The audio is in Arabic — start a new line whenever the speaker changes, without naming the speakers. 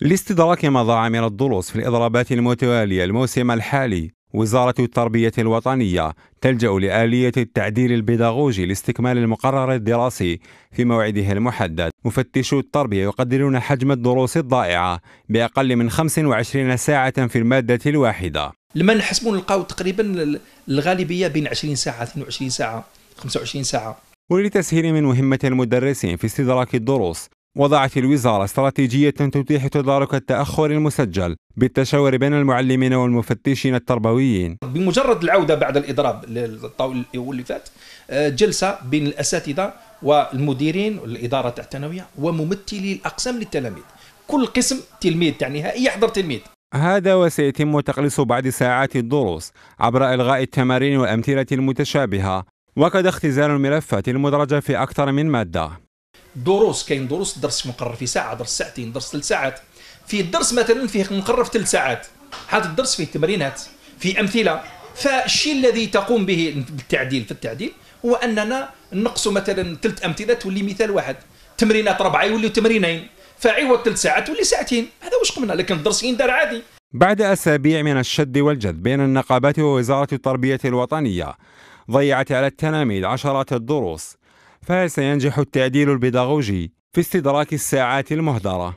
لاستدراك مضاعم الدروس في الإضرابات المتوالية الموسم الحالي وزارة التربية الوطنية تلجأ لآلية التعديل البيداغوجي لاستكمال المقرر الدراسي في موعده المحدد. مفتشو التربية يقدرون حجم الدروس الضائعة بأقل من 25 ساعة في المادة الواحدة.
لما نحسبوا نلقاو تقريبا الغالبية بين 20 ساعة 22 ساعة 25 ساعة. ولتسهيل
من مهمة المدرسين في استدراك الدروس وضعت الوزارة استراتيجية تتيح تدارك التأخر المسجل بالتشاور بين المعلمين والمفتشين التربويين
بمجرد العودة بعد الإضراب للطاولة اللي فات آه، جلسة بين الأساتذة والمديرين والإدارة تاع الثانوية وممثلي الأقسام للتلاميذ كل قسم تلميذ تاع نهائي يحضر تلميذ
هذا وسيتم تقليص بعد ساعات الدروس عبر إلغاء التمارين والأمثلة المتشابهة وقد اختزال الملفات المدرجة في أكثر من مادة
دروس كاين دروس درس مقرر في ساعه درس ساعتين درس ثلاث ساعات في الدرس مثلا فيه مقرر في ثلاث ساعات هذا الدرس فيه تمرينات فيه امثله فالشيء الذي تقوم به بالتعديل في التعديل هو اننا نقص مثلا ثلاث امثله تولي مثال واحد تمرينات ربعه يولي تمرينين فعوض ثلاث ساعات تولي ساعتين هذا واش قمنا لكن الدرس يندار عادي
بعد أسابيع من الشد والجذب بين النقابات ووزارة التربية الوطنية ضيعت على التلاميذ عشرات الدروس فهل سينجح التعديل البيداغوجي في استدراك الساعات المهدرة